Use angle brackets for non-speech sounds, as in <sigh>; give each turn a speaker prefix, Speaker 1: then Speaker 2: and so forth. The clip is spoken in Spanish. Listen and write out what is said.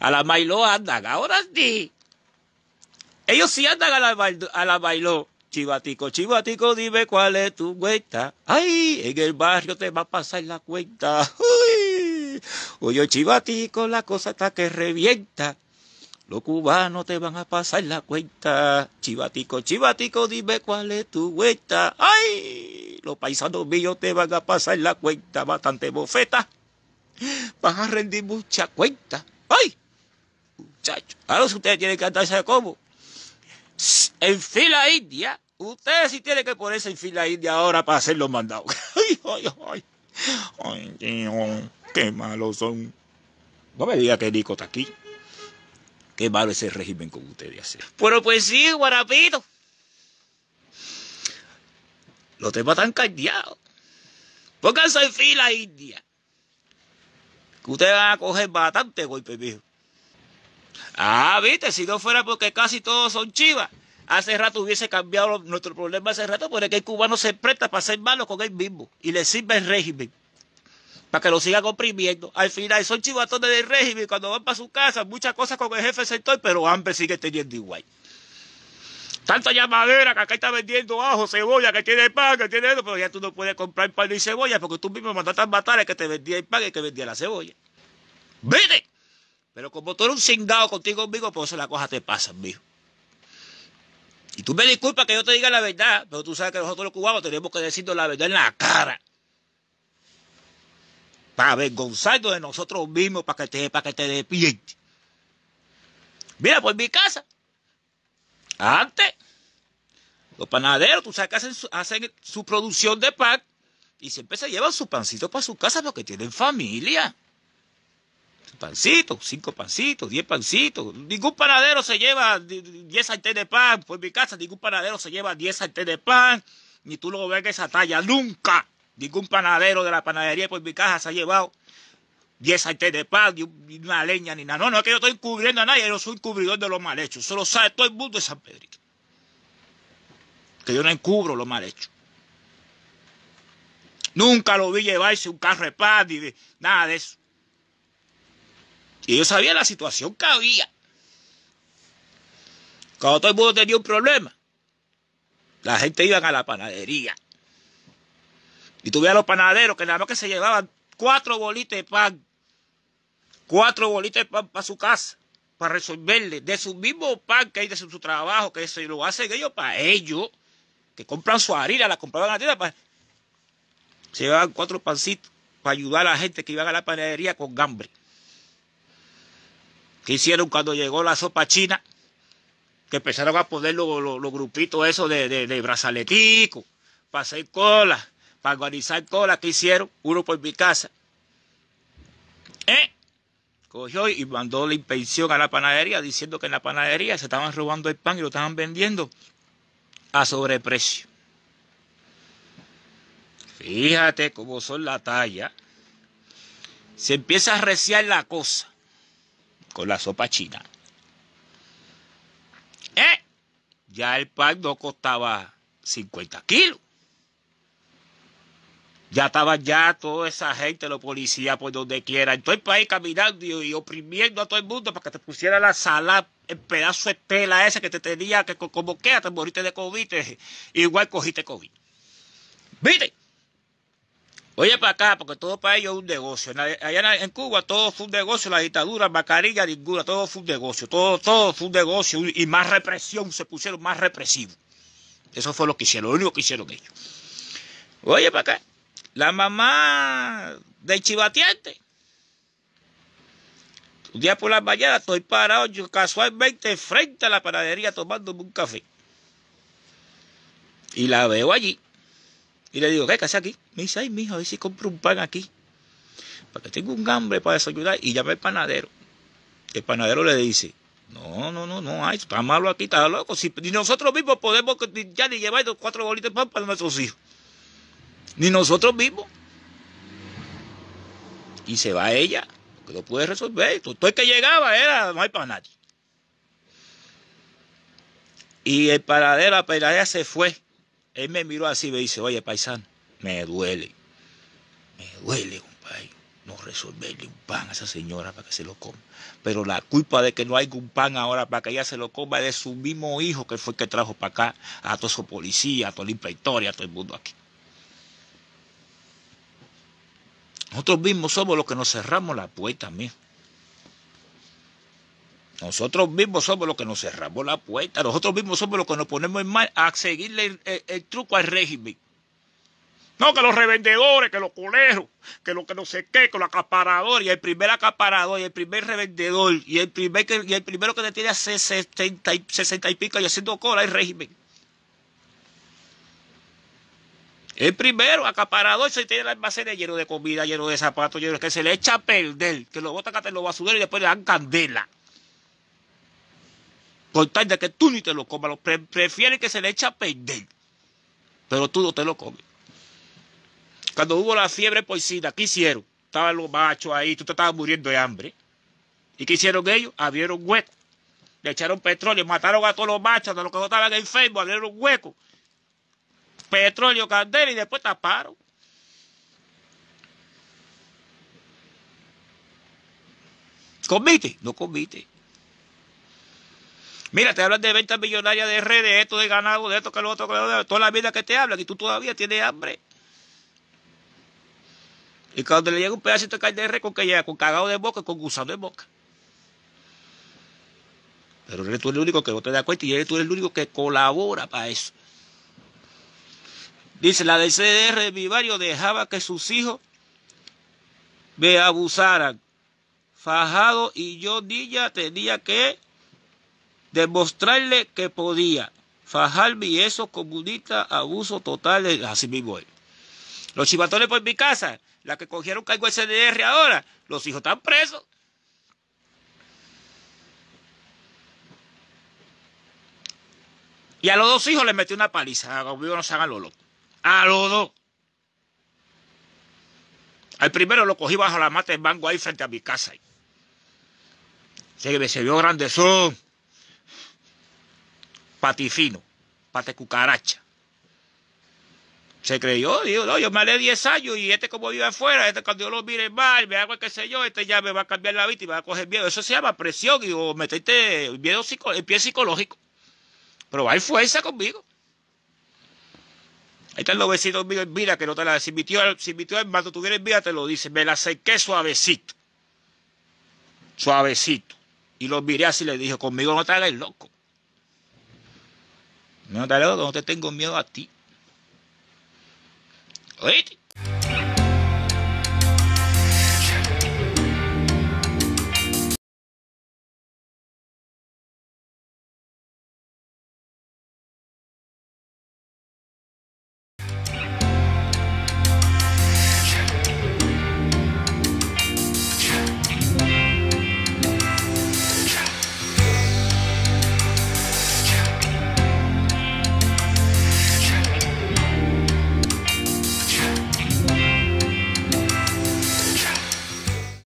Speaker 1: a la bailó andan, ahora sí. Ellos sí andan a la, a Mailó. Chivatico, chivatico, dime cuál es tu cuenta. Ay, en el barrio te va a pasar la cuenta. Uy. Oye, chivatico, la cosa está que revienta. Los cubanos te van a pasar la cuenta. Chivatico, chivatico, dime cuál es tu vuelta. Ay, los paisanos míos te van a pasar la cuenta. Bastante bofeta. Vas a rendir mucha cuenta. Ay. Ahora si ustedes tienen que andarse como. En fila india. Ustedes si tienen que ponerse en fila india ahora para hacer los mandados. <laughs> ay, ay, ay. qué malos son. No me diga que Nico está aquí. Qué malo ese régimen con ustedes hacer. Bueno, pues sí, guarapito. Los temas están caldeados. Pónganse en fila, India. Que ustedes van a coger bastante golpe, viejo. Ah, viste, si no fuera porque casi todos son chivas, hace rato hubiese cambiado nuestro problema hace rato, porque el cubano se presta para ser malo con él mismo y le sirve el régimen para que lo siga comprimiendo. Al final son chivatones del régimen cuando van para su casa, muchas cosas con el jefe del sector, pero hambre sigue teniendo igual. Tanta llamadera que acá está vendiendo ajo, cebolla, que tiene pan, que tiene eso, pero ya tú no puedes comprar pan ni cebolla porque tú mismo mandaste a matar que te vendía el pan y que vendía la cebolla. ¡Vete! Pero como tú eres un cingado contigo conmigo, por pues eso las cosas te pasan, mijo. Y tú me disculpas que yo te diga la verdad, pero tú sabes que nosotros los cubanos tenemos que decirnos la verdad en la cara. Para avergonzarnos de nosotros mismos, para que te, para que te despierte. Mira, pues mi casa. Antes, los panaderos, tú sabes que hacen, hacen su producción de pan y siempre se llevan su pancito para su casa porque tienen familia pancitos, cinco pancitos, diez pancitos. Ningún panadero se lleva diez sartén de pan. Por pues mi casa, ningún panadero se lleva diez sartén de pan. Ni tú lo ves que esa talla. Nunca. Ningún panadero de la panadería por pues mi casa se ha llevado diez sartén de pan, ni una leña, ni nada. No, no es que yo estoy cubriendo a nadie. Yo soy cubridor de los mal hechos. Eso lo sabe todo el mundo de San Pedro Que yo no encubro los mal hechos. Nunca lo vi llevarse un carro de pan, ni nada de eso. Y yo sabía la situación que había. Cuando todo el mundo tenía un problema, la gente iba a la panadería. Y tuve a los panaderos que nada más que se llevaban cuatro bolitas de pan. Cuatro bolitas de pan para su casa, para resolverle. De su mismo pan que hay de su, trabajo, que se lo hacen ellos para ellos. Que compran su harina, la compraban a la tienda. Para... Se llevaban cuatro pancitos para ayudar a la gente que iba a la panadería con gambre que hicieron cuando llegó la sopa china, que empezaron a poner los, grupitos esos de, de, brazaletico, para hacer cola, para organizar cola, que hicieron uno por mi casa. ¿Eh? Cogió y mandó la inspección a la panadería diciendo que en la panadería se estaban robando el pan y lo estaban vendiendo a sobreprecio. Fíjate cómo son la talla. Se empieza a reciar la cosa con la sopa china. ¿Eh? Ya el pan no costaba 50 kilos. Ya estaba ya toda esa gente, los policías por donde quiera, en todo el país caminando y, oprimiendo a todo el mundo para que te pusiera la sala, el pedazo de tela esa que te tenía, que como queda, te moriste de COVID, eh, igual cogiste COVID. ¿Viste? Oye, para acá, porque todo para ellos es un negocio. Allá en Cuba todo fue un negocio, la dictadura, mascarilla, ninguna, todo fue un negocio, todo, todo fue un negocio y más represión, se pusieron más represivos. Eso fue lo que hicieron, lo único que hicieron ellos. Oye, para acá, la mamá de Chivatiente. Un día por la mañana estoy parado yo casualmente frente a la panadería tomándome un café. Y la veo allí y le digo, ¿qué, que aquí? Me dice, ay, mijo, a ver si compro un pan aquí. Porque tengo un hambre para desayunar. Y llama al panadero. El panadero le dice, no, no, no, no, ay, está malo aquí, está loco. ni nosotros mismos podemos ya ni llevar cuatro bolitas de pan para nuestros hijos. Ni nosotros mismos. Y se va ella, Porque no puede resolver. Todo el que llegaba era, no hay para nadie. Y el panadero, la se fue. Él me miró así y me dice, oye, paisano, me duele. Me duele, compadre, no resolverle un pan a esa señora para que se lo coma. Pero la culpa de que no hay un pan ahora para que ella se lo coma es de su mismo hijo que fue que trajo para acá a todos su policía, a toda la inspectoria, a todo el mundo aquí. Nosotros mismos somos los que nos cerramos la puerta mí nosotros mismos somos los que nos cerramos la puerta, nosotros mismos somos los que nos ponemos en mal a seguirle el, truco al régimen. No, que los revendedores, que los colejos, que lo que no se que que los acaparadores, y el primer acaparador, y el primer revendedor, y el primer el primero que detiene a 60 y, 60 y pico y haciendo cola el régimen. El primero, acaparador, se tiene el almacén lleno de comida, lleno de zapatos, lleno de que se le echa a perder, que lo botan hasta en los basureros y después le dan candela con que tú ni te lo comas. Lo prefiere que se le eche a perder, pero tú no te lo comes. Cuando hubo la fiebre porcina, ¿qué hicieron? Estaban los machos ahí, tú te estabas muriendo de hambre. ¿Y qué hicieron ellos? Abrieron huecos. Le echaron petróleo, mataron a todos los machos, a los que no estaban enfermos, abrieron huecos. Petróleo, candela y después taparon. comite No comite Mira, te hablan de venta millonaria de redes, de esto de ganado, de esto que lo otro, que lo otro, toda la vida que te hablan y tú todavía tienes hambre. Y cuando le llega un pedacito de carne de con que llega, con cagado de boca, con gusano de boca. Pero eres tú el único que no te da cuenta y eres tú el único que colabora para eso. Dice, la DCDR de Vivario dejaba que sus hijos me abusaran. Fajado y yo, niña, tenía que demostrarle que podía. Fajarme eso comunica abuso total, de, eh, así mismo Los chivatones por mi casa, la que cogieron cargo de CDR ahora, los hijos están presos. Y a los dos hijos les metí una paliza, no A los dos. Al primero lo cogí bajo la mata de mango ahí frente a mi casa. Se, se vio grandezón. Patifino, pate cucaracha. Se creyó, digo, no, yo me haré 10 años y este como vive afuera, este cuando yo lo mire mal, me hago qué sé yo, este ya me va a cambiar la vida y me va a coger miedo. Eso se llama presión digo, o meterte miedo el pie psicológico. Pero hay fuerza conmigo. Ahí están los vecinos míos mira, que no te la si mi tío, si mi tío tuviera en vida, te lo dice. Me la acerqué suavecito. Suavecito. Y lo miré así le dije, conmigo no te hagas loco. No, te loco, no te tengo miedo a ti. ¿Oíste?